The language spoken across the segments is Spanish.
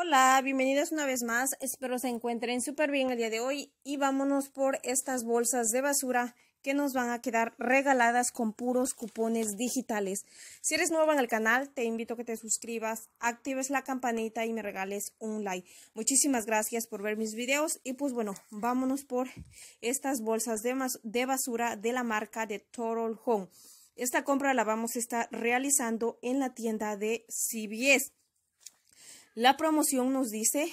Hola, bienvenidos una vez más. Espero se encuentren súper bien el día de hoy y vámonos por estas bolsas de basura que nos van a quedar regaladas con puros cupones digitales. Si eres nuevo en el canal, te invito a que te suscribas, actives la campanita y me regales un like. Muchísimas gracias por ver mis videos y pues bueno, vámonos por estas bolsas de, de basura de la marca de Total Home. Esta compra la vamos a estar realizando en la tienda de CBS. La promoción nos dice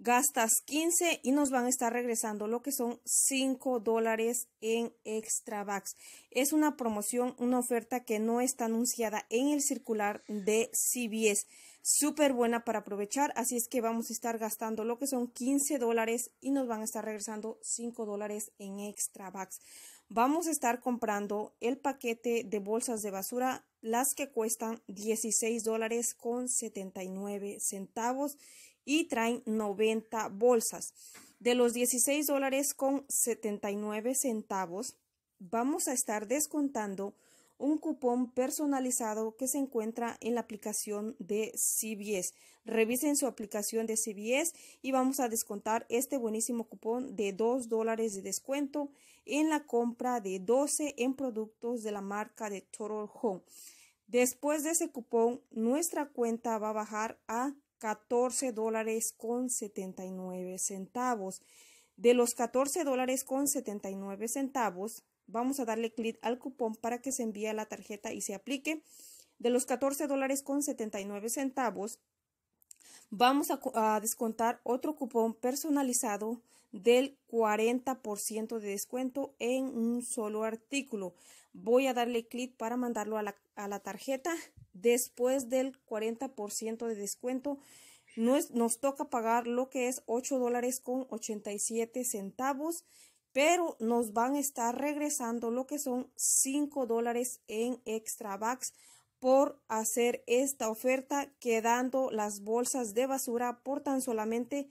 gastas 15 y nos van a estar regresando lo que son 5 dólares en extra bucks. Es una promoción, una oferta que no está anunciada en el circular de CBS. Súper buena para aprovechar, así es que vamos a estar gastando lo que son 15 dólares y nos van a estar regresando 5 dólares en extra bucks. Vamos a estar comprando el paquete de bolsas de basura, las que cuestan 16 dólares con 79 centavos y traen 90 bolsas. De los 16 dólares con 79 centavos, vamos a estar descontando un cupón personalizado que se encuentra en la aplicación de CBS. Revisen su aplicación de CBS y vamos a descontar este buenísimo cupón de 2 dólares de descuento en la compra de 12 en productos de la marca de Total Home. Después de ese cupón, nuestra cuenta va a bajar a 14 dólares con 79 centavos. De los 14 dólares con 79 centavos, vamos a darle clic al cupón para que se envíe la tarjeta y se aplique. De los 14 dólares con 79 centavos, vamos a descontar otro cupón personalizado del 40% de descuento en un solo artículo. Voy a darle clic para mandarlo a la, tarjeta. Después del 40% de descuento, nos, toca pagar lo que es $8.87 dólares con 87 centavos, pero nos van a estar regresando lo que son 5 dólares en extra bucks por hacer esta oferta, quedando las bolsas de basura por tan solamente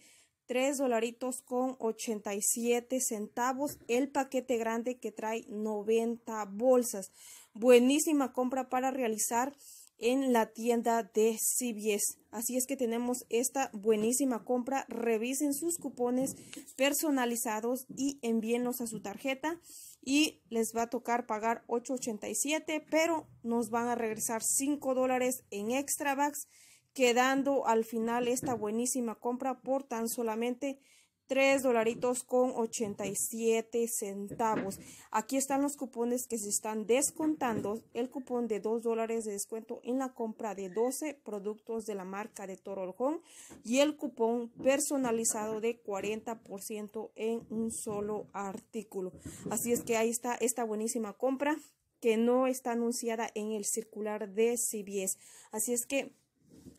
3 dolaritos con 87 centavos el paquete grande que trae 90 bolsas. Buenísima compra para realizar en la tienda de CBS. Así es que tenemos esta buenísima compra. Revisen sus cupones personalizados y envíenlos a su tarjeta y les va a tocar pagar 8.87, pero nos van a regresar 5 dólares en extra bags quedando al final esta buenísima compra por tan solamente 3 dolaritos con 87 centavos. Aquí están los cupones que se están descontando. El cupón de 2 dólares de descuento en la compra de 12 productos de la marca de Toroljón y el cupón personalizado de 40% en un solo artículo. Así es que ahí está esta buenísima compra que no está anunciada en el circular de CBS. Así es que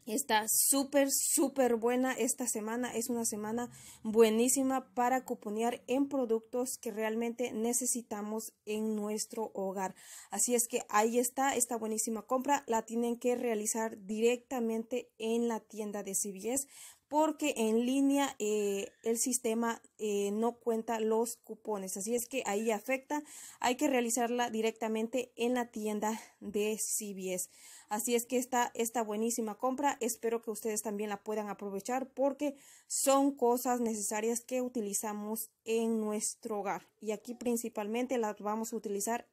Está súper, súper buena esta semana. Es una semana buenísima para cuponear en productos que realmente necesitamos en nuestro hogar. Así es que ahí está esta buenísima compra. La tienen que realizar directamente en la tienda de CBS porque en línea eh, el sistema eh, no cuenta los cupones. Así es que ahí afecta. Hay que realizarla directamente en la tienda de CBS. Así es que está esta buenísima compra, espero que ustedes también la puedan aprovechar porque son cosas necesarias que utilizamos en nuestro hogar. Y aquí principalmente las vamos a utilizar